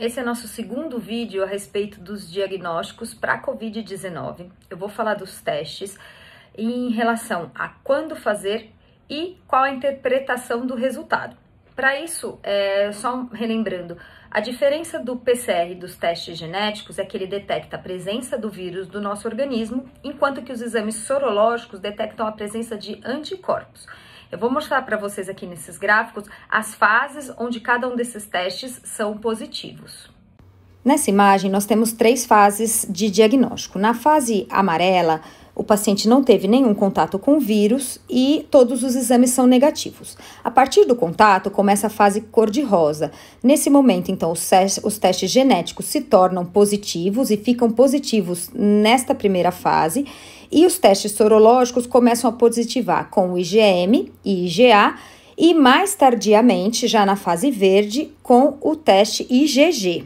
Esse é nosso segundo vídeo a respeito dos diagnósticos para COVID-19. Eu vou falar dos testes em relação a quando fazer e qual a interpretação do resultado. Para isso, é, só relembrando, a diferença do PCR dos testes genéticos é que ele detecta a presença do vírus do nosso organismo, enquanto que os exames sorológicos detectam a presença de anticorpos. Eu vou mostrar para vocês aqui nesses gráficos as fases onde cada um desses testes são positivos. Nessa imagem, nós temos três fases de diagnóstico. Na fase amarela, o paciente não teve nenhum contato com o vírus e todos os exames são negativos. A partir do contato, começa a fase cor-de-rosa. Nesse momento, então, os, os testes genéticos se tornam positivos e ficam positivos nesta primeira fase e os testes sorológicos começam a positivar com o IgM e IgA e mais tardiamente, já na fase verde, com o teste IgG.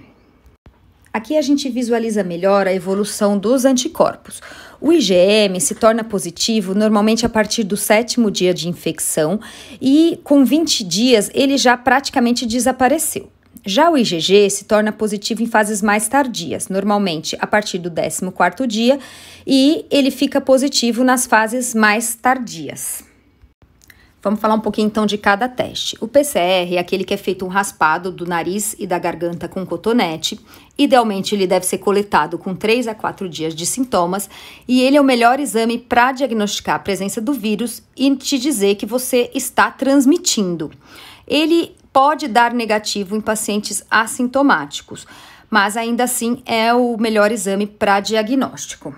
Aqui a gente visualiza melhor a evolução dos anticorpos. O IgM se torna positivo normalmente a partir do sétimo dia de infecção e com 20 dias ele já praticamente desapareceu. Já o IgG se torna positivo em fases mais tardias, normalmente a partir do 14º dia, e ele fica positivo nas fases mais tardias. Vamos falar um pouquinho então de cada teste. O PCR é aquele que é feito um raspado do nariz e da garganta com cotonete. Idealmente, ele deve ser coletado com 3 a 4 dias de sintomas e ele é o melhor exame para diagnosticar a presença do vírus e te dizer que você está transmitindo. Ele pode dar negativo em pacientes assintomáticos, mas ainda assim é o melhor exame para diagnóstico.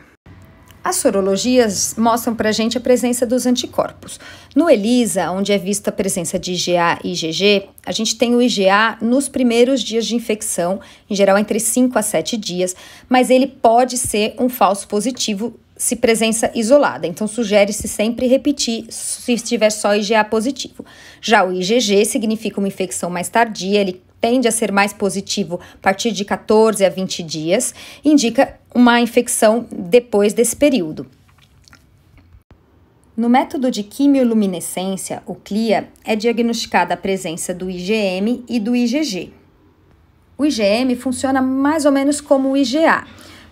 As sorologias mostram para a gente a presença dos anticorpos. No ELISA, onde é vista a presença de IgA e IgG, a gente tem o IgA nos primeiros dias de infecção, em geral entre 5 a 7 dias, mas ele pode ser um falso positivo se presença isolada. Então, sugere-se sempre repetir se estiver só IgA positivo. Já o IgG significa uma infecção mais tardia, ele tende a ser mais positivo a partir de 14 a 20 dias, indica uma infecção depois desse período. No método de quimioluminescência, o CLIA, é diagnosticada a presença do IgM e do IgG. O IgM funciona mais ou menos como o IgA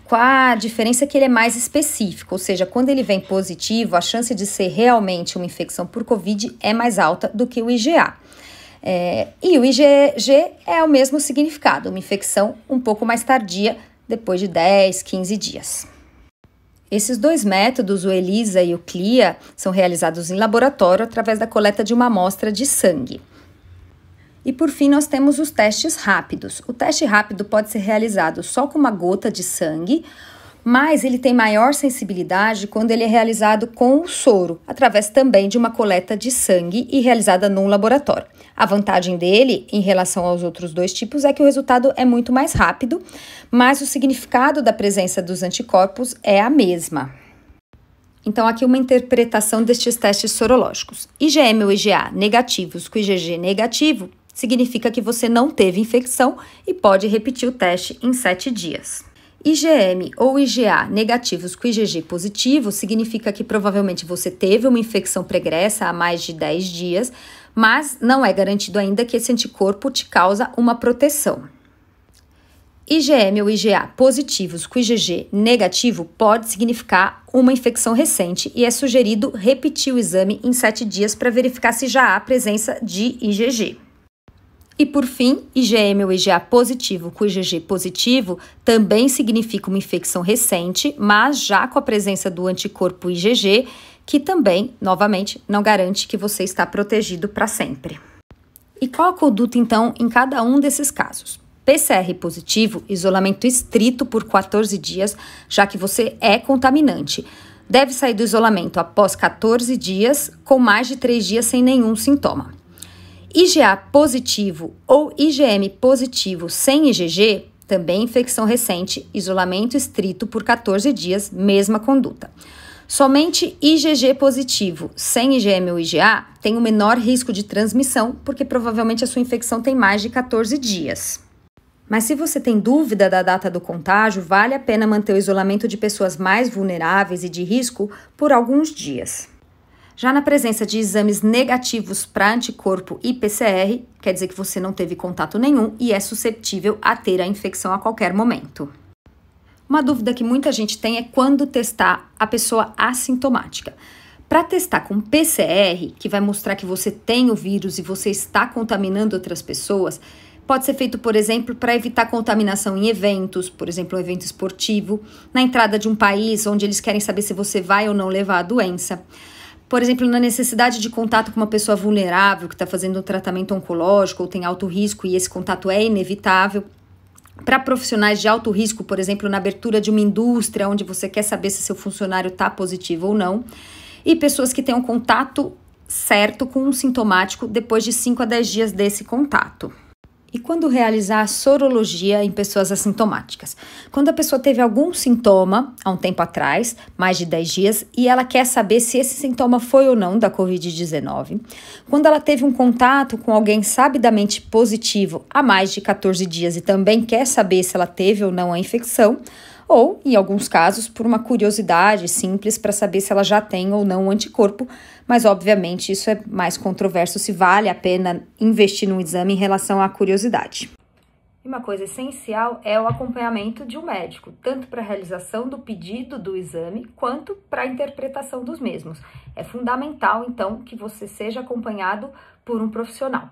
com a diferença que ele é mais específico, ou seja, quando ele vem positivo, a chance de ser realmente uma infecção por Covid é mais alta do que o IgA. É, e o IgG é o mesmo significado, uma infecção um pouco mais tardia, depois de 10, 15 dias. Esses dois métodos, o ELISA e o CLIA, são realizados em laboratório através da coleta de uma amostra de sangue. E por fim, nós temos os testes rápidos. O teste rápido pode ser realizado só com uma gota de sangue, mas ele tem maior sensibilidade quando ele é realizado com o soro, através também de uma coleta de sangue e realizada num laboratório. A vantagem dele em relação aos outros dois tipos é que o resultado é muito mais rápido, mas o significado da presença dos anticorpos é a mesma. Então, aqui uma interpretação destes testes sorológicos. IgM ou IgA negativos com IgG negativo significa que você não teve infecção e pode repetir o teste em 7 dias. IgM ou IgA negativos com IgG positivo significa que provavelmente você teve uma infecção pregressa há mais de 10 dias, mas não é garantido ainda que esse anticorpo te causa uma proteção. IgM ou IgA positivos com IgG negativo pode significar uma infecção recente e é sugerido repetir o exame em 7 dias para verificar se já há presença de IgG. E por fim, IgM ou IgA positivo com IgG positivo também significa uma infecção recente, mas já com a presença do anticorpo IgG, que também, novamente, não garante que você está protegido para sempre. E qual a conduta então em cada um desses casos? PCR positivo, isolamento estrito por 14 dias, já que você é contaminante. Deve sair do isolamento após 14 dias, com mais de 3 dias sem nenhum sintoma. IgA positivo ou IgM positivo sem IgG, também infecção recente, isolamento estrito por 14 dias, mesma conduta. Somente IgG positivo, sem IgM ou IgA, tem o menor risco de transmissão, porque provavelmente a sua infecção tem mais de 14 dias. Mas se você tem dúvida da data do contágio, vale a pena manter o isolamento de pessoas mais vulneráveis e de risco por alguns dias. Já na presença de exames negativos para anticorpo e PCR, quer dizer que você não teve contato nenhum e é suscetível a ter a infecção a qualquer momento. Uma dúvida que muita gente tem é quando testar a pessoa assintomática. Para testar com PCR, que vai mostrar que você tem o vírus e você está contaminando outras pessoas, pode ser feito, por exemplo, para evitar contaminação em eventos, por exemplo, um evento esportivo, na entrada de um país onde eles querem saber se você vai ou não levar a doença por exemplo, na necessidade de contato com uma pessoa vulnerável que está fazendo um tratamento oncológico ou tem alto risco e esse contato é inevitável. Para profissionais de alto risco, por exemplo, na abertura de uma indústria onde você quer saber se seu funcionário está positivo ou não. E pessoas que têm um contato certo com um sintomático depois de 5 a 10 dias desse contato e quando realizar sorologia em pessoas assintomáticas. Quando a pessoa teve algum sintoma há um tempo atrás, mais de 10 dias, e ela quer saber se esse sintoma foi ou não da Covid-19. Quando ela teve um contato com alguém sabidamente positivo há mais de 14 dias e também quer saber se ela teve ou não a infecção ou, em alguns casos, por uma curiosidade simples para saber se ela já tem ou não um anticorpo, mas obviamente isso é mais controverso se vale a pena investir num exame em relação à curiosidade. E uma coisa essencial é o acompanhamento de um médico, tanto para a realização do pedido do exame quanto para a interpretação dos mesmos. É fundamental, então, que você seja acompanhado por um profissional.